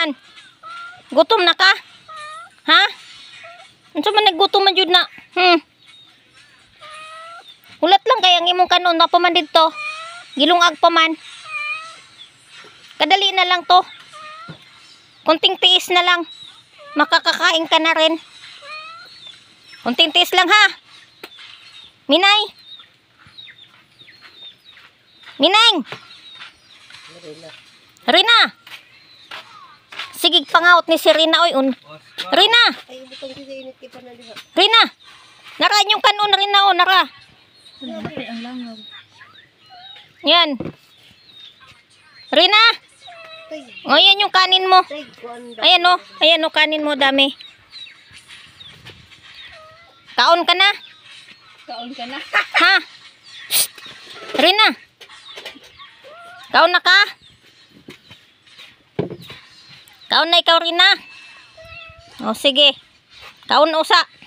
man? Gutom na ka? Ha? Unsa ano man nagutom man jud na? Hmm. Ulat lang kay ang imong kanon na man didto. Gilungag pa man. Kadali na lang to. Kunting tiis na lang. Makakakain ka na rin. Kunting tiis lang ha. Minay. Minang. Rina. Rina pangaot ni si Rina oy un. Rina. Rina. Nara yung kanon Rina o oh, nara. Yan. Rina. O oh, yan yung kanin mo. Ayan o. Oh. Ayan o kanin mo dami. Taon ka na. Kaon ka na. ha? Rina. Taon na ka? Kaon na ikaw rin na. O sige. Kaon usa.